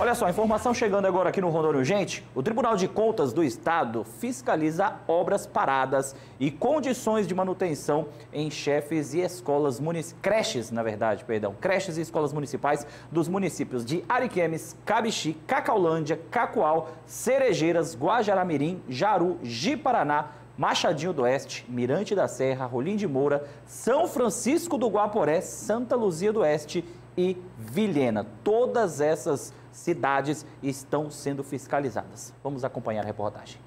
Olha só, informação chegando agora aqui no Rondônia Urgente. O Tribunal de Contas do Estado fiscaliza obras paradas e condições de manutenção em chefes e escolas municipais, creches, na verdade, perdão, creches e escolas municipais dos municípios de Ariquemes, Cabixi, Cacaulândia, Cacoal, Cerejeiras, Guajaramirim, Jaru, Jiparaná, Machadinho do Oeste, Mirante da Serra, Rolim de Moura, São Francisco do Guaporé, Santa Luzia do Oeste e Vilhena. Todas essas cidades estão sendo fiscalizadas. Vamos acompanhar a reportagem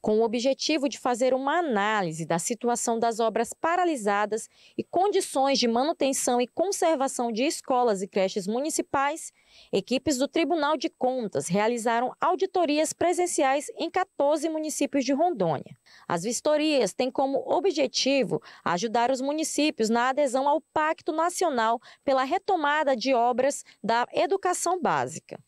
com o objetivo de fazer uma análise da situação das obras paralisadas e condições de manutenção e conservação de escolas e creches municipais, equipes do Tribunal de Contas realizaram auditorias presenciais em 14 municípios de Rondônia. As vistorias têm como objetivo ajudar os municípios na adesão ao Pacto Nacional pela retomada de obras da educação básica.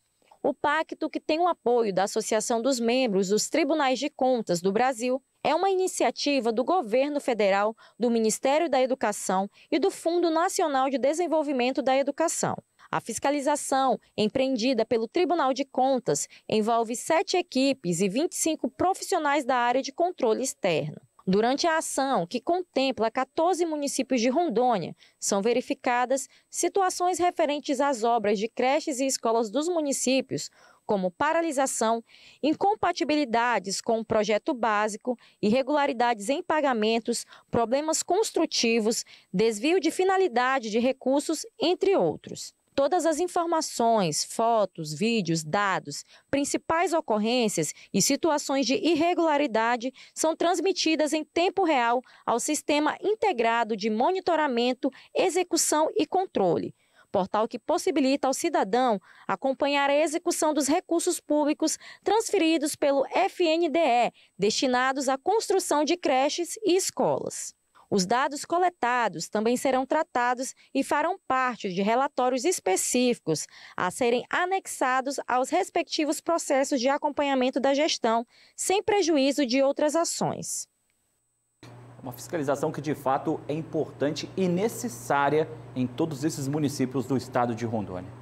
O pacto, que tem o apoio da Associação dos Membros dos Tribunais de Contas do Brasil, é uma iniciativa do governo federal, do Ministério da Educação e do Fundo Nacional de Desenvolvimento da Educação. A fiscalização, empreendida pelo Tribunal de Contas, envolve sete equipes e 25 profissionais da área de controle externo. Durante a ação, que contempla 14 municípios de Rondônia, são verificadas situações referentes às obras de creches e escolas dos municípios, como paralisação, incompatibilidades com o projeto básico, irregularidades em pagamentos, problemas construtivos, desvio de finalidade de recursos, entre outros todas as informações, fotos, vídeos, dados, principais ocorrências e situações de irregularidade são transmitidas em tempo real ao Sistema Integrado de Monitoramento, Execução e Controle portal que possibilita ao cidadão acompanhar a execução dos recursos públicos transferidos pelo FNDE, destinados à construção de creches e escolas. Os dados coletados também serão tratados e farão parte de relatórios específicos a serem anexados aos respectivos processos de acompanhamento da gestão, sem prejuízo de outras ações. Uma fiscalização que de fato é importante e necessária em todos esses municípios do estado de Rondônia.